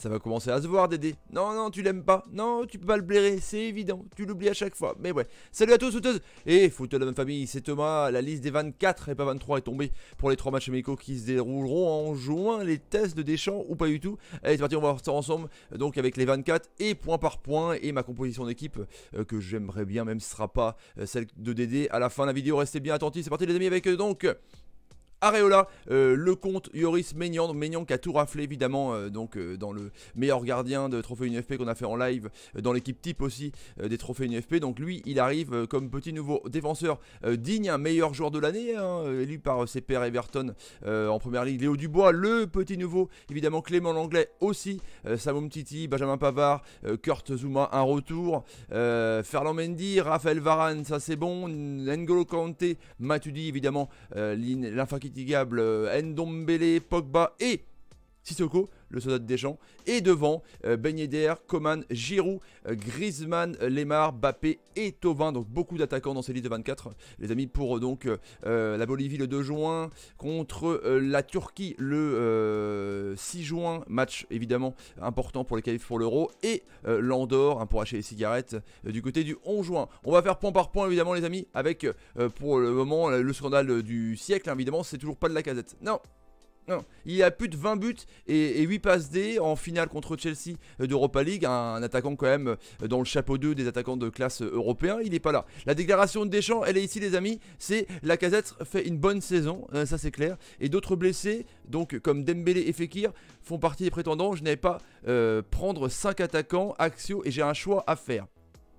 Ça va commencer à se voir, Dédé. Non, non, tu l'aimes pas. Non, tu peux pas le blairer, c'est évident. Tu l'oublies à chaque fois. Mais ouais. Salut à tous, sauteuses. Et foot de la même famille, c'est Thomas. La liste des 24 et pas 23 est tombée pour les trois matchs amicaux qui se dérouleront en juin. Les tests de Deschamps ou pas du tout. Allez, c'est parti, on va voir ça ensemble. Donc, avec les 24 et point par point. Et ma composition d'équipe euh, que j'aimerais bien, même ce sera pas euh, celle de Dédé. À la fin de la vidéo, restez bien attentifs. C'est parti, les amis, avec eux. donc Areola, euh, le compte Yoris Ménion, Ménion qui a tout raflé évidemment euh, donc euh, dans le meilleur gardien de trophée UNFP qu'on a fait en live, dans l'équipe type aussi des trophées UNFP. Donc lui, il arrive comme petit nouveau défenseur digne, un meilleur joueur de l'année, hein, élu par ses pères Everton en première ligue. Léo Dubois, le petit nouveau, évidemment Clément Langlais aussi, Samom Titi, Benjamin Pavard, Kurt Zuma, un retour, Ferland Mendy, Raphaël Varane, ça c'est bon, N'Golo Kante, Matuidi évidemment, euh, Digable, euh, Ndombele, Pogba et Sissoko, le soldat des gens. Et devant, euh, ben Coman, Giroud, euh, Griezmann, Lemar, Bappé et Tovin. Donc beaucoup d'attaquants dans ces listes de 24, les amis, pour euh, donc euh, la Bolivie le 2 juin, contre la Turquie le 6 juin. Match évidemment important pour les qualifs pour l'Euro. Et l'Andorre hein, pour acheter les cigarettes du côté du 11 juin. On va faire point par point, évidemment, les amis, avec pour le moment le scandale du siècle. Hein, évidemment, c'est toujours pas de la casette. Non, il a plus de 20 buts et, 8 passes D en finale contre Chelsea euh, d'Europa League. Un, attaquant quand même euh, dans le chapeau 2 des attaquants de classe euh, européen. Il n'est pas là. La déclaration de Deschamps, elle est ici les amis. C'est la casette fait une bonne saison, ça c'est clair. Et d'autres blessés, donc comme Dembélé et Fekir, font partie des prétendants. Je n'ai pas prendre 5 attaquants Axio, et j'ai un choix à faire.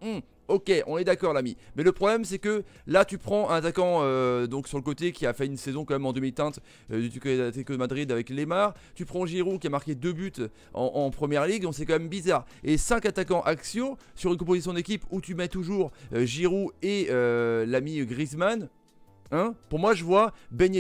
Hmm. Ok, on est d'accord l'ami. Mais le problème c'est que là tu prends un attaquant euh, donc sur le côté qui a fait une saison quand même en demi-teinte euh, du Atlético de Madrid avec Lemar. Tu prends Giroud qui a marqué deux buts en, première ligue, donc c'est quand même bizarre. Et cinq attaquants axio sur une composition d'équipe où tu mets toujours euh, Giroud et l'ami Griezmann. Hein Pour moi, je vois Ben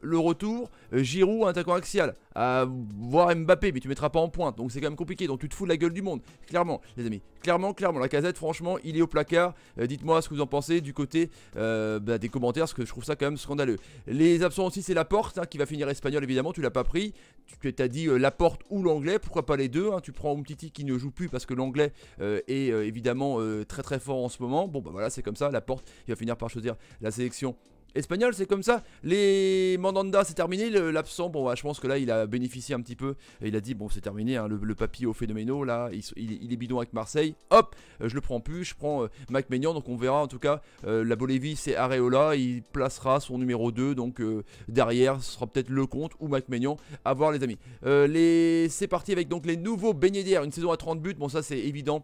le retour, euh, Giroud, un attaquant axial, à voir Mbappé, mais tu mettras pas en pointe, donc c'est quand même compliqué, donc tu te fous de la gueule du monde, clairement, les amis, clairement, clairement, la casette, franchement, il est au placard, euh, dites-moi ce que vous en pensez du côté euh, bah, des commentaires, parce que je trouve ça quand même scandaleux. Les absents aussi, c'est la porte, hein, qui va finir espagnol, évidemment, tu l'as pas pris, tu t'as dit la porte ou l'anglais, pourquoi pas les deux, hein. tu prends petit qui ne joue plus parce que l'anglais est évidemment très très fort en ce moment, bon bah voilà, c'est comme ça, la porte, il va finir par choisir la sélection espagnol, c'est comme ça. Les Mandanda, c'est terminé. L'absent, bon, bah, je pense que là, il a bénéficié un petit peu. il a dit, bon, c'est terminé. Hein. le, papier papy au phénoméno, là, il, est bidon avec Marseille. Hop, euh, je le prends plus. Je prends euh, Mac Donc, on verra en tout cas. Euh, la Bolivie, c'est Areola. Il placera son numéro 2. Donc, derrière, ce sera peut-être le ou Mac À voir, les amis. les... C'est parti avec donc les nouveaux beignets Une saison à 30 buts. Bon, ça, c'est évident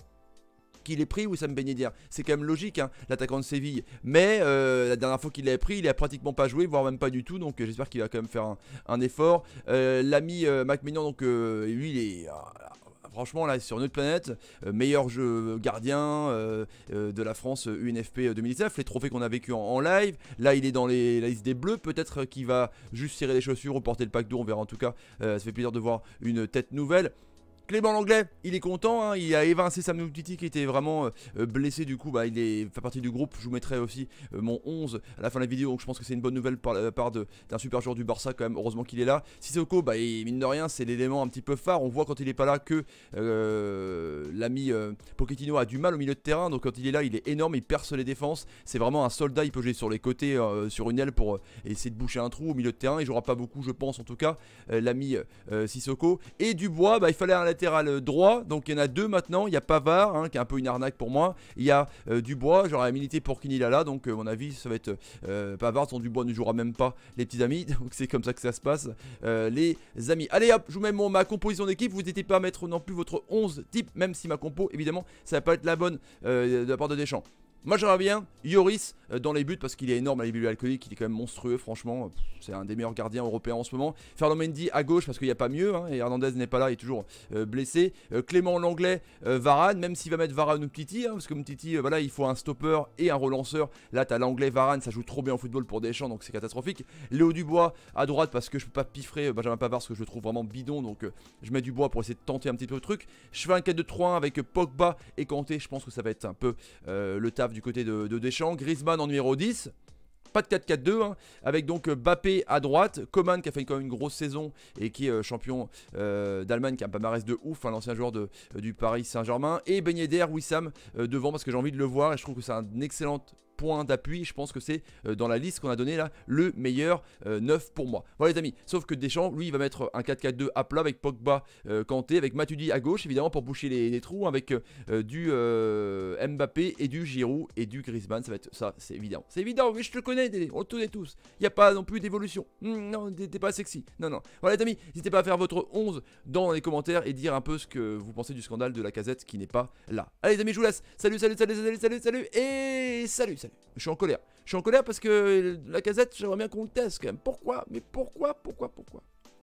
qu'il est pris me bénit dire C'est quand même logique, hein, l'attaquant de Séville. Mais euh, la dernière fois qu'il l'a pris, il a pratiquement pas joué, voire même pas du tout. Donc euh, j'espère qu'il va quand même faire un, effort. Euh, l'ami MacMillan, donc lui, il est ah, ah, franchement là sur autre planète, meilleur jeu gardien de la France UNFP 2019, les trophées qu'on a vécu en, live, là il est dans les, la liste des bleus, peut-être qu'il va juste tirer les chaussures ou porter le pack d'eau, on verra en tout cas, ça fait plaisir de voir une tête nouvelle. Clément Langlais, il est content, hein. il a évincé Samuel Titi qui était vraiment euh, euh, blessé du coup, bah, il est, fait partie du groupe, je vous mettrai aussi euh, mon 11 à la fin de la vidéo, donc je pense que c'est une bonne nouvelle par la part d'un super joueur du Barça quand même, heureusement qu'il est là. Sissoko, bah, il, mine de rien, c'est l'élément un petit peu phare, on voit quand il n'est pas là que l'ami Pochettino a du mal au milieu de terrain, donc quand il est là, il est énorme, il perce les défenses, c'est vraiment un soldat, il peut jouer sur les côtés, sur une aile pour essayer de boucher un trou au milieu de terrain, il jouera pas beaucoup je pense en tout cas, l'ami Sissoko. Et Dubois, bah, il fallait un euh, droit. Donc il y en a deux maintenant. Il y a Pavard, hein, qui est un peu une arnaque pour moi. Il y a euh, Dubois, j'aurais milité pour Kinilala. Donc, euh, à mon avis, ça va être Pavard. Sans Dubois ne jouera même pas, les petits amis. Donc, c'est comme ça que ça se passe, les amis. Allez, hop, je vous mets mon, ma composition d'équipe. Vous n'hésitez pas à mettre non plus votre 11 type, même si ma compo, évidemment, ça va pas être la bonne de la part de Deschamps. Moi j'aimerais bien Yoris euh, dans les buts parce qu'il est énorme à l'ébullion alcoolique, il est quand même monstrueux franchement, c'est un des meilleurs gardiens européens en ce moment. Fernand Mendy à gauche parce qu'il n'y a pas mieux, hein, et Hernandez n'est pas là, il est toujours euh, blessé. Euh, Clément Langlais, Varane, même s'il va mettre Varane ou Mtiti, hein, parce que Mtiti, voilà, il faut un stopper et un relanceur. Là t'as Langlais, Varane, ça joue trop bien au football pour des champs, donc c'est catastrophique. Léo Dubois à droite parce que je peux pas piffrer Benjamin Pavard parce que je le trouve vraiment bidon donc je mets Dubois pour essayer de tenter un petit peu le truc. Je fais un 4-2-3-1 avec Pogba et Kanté, je pense que ça va être un peu le taf du côté de, Deschamps. Griezmann en numéro 10 pas de 4-4-2, hein. avec donc euh, Bappé à droite, Coman qui a fait quand même une grosse saison et qui est euh, champion euh, d'Allemagne, qui a un palmarès de ouf, hein, l'ancien joueur de, du Paris Saint-Germain, et Ben Yedder, Wissam devant, parce que j'ai envie de le voir et je trouve que c'est un excellent point d'appui. Je pense que c'est euh, dans la liste qu'on a donné là le meilleur euh, neuf 9 pour moi. Voilà les amis, sauf que Deschamps, lui, il va mettre un 4-4-2 à plat avec Pogba, euh, Kanté, avec Matudi à gauche évidemment pour boucher les, trous avec du Mbappé et du Giroud et du Griezmann. Ça va être ça, c'est évident. C'est évident, mais je te connais, on te connaît tous. Il n'y a pas non plus d'évolution. Hmm, non, t'es pas sexy. Non, non. Voilà les amis, n'hésitez pas à faire votre 11 dans les commentaires et dire un peu ce que vous pensez du scandale de la casette qui n'est pas là. Allez les amis, je vous laisse. Salut, salut, salut, salut, salut, salut et salut. Je suis en colère. Je suis en colère parce que la casette, j'aimerais bien qu'on le teste quand même. Pourquoi Mais pourquoi Pourquoi Pourquoi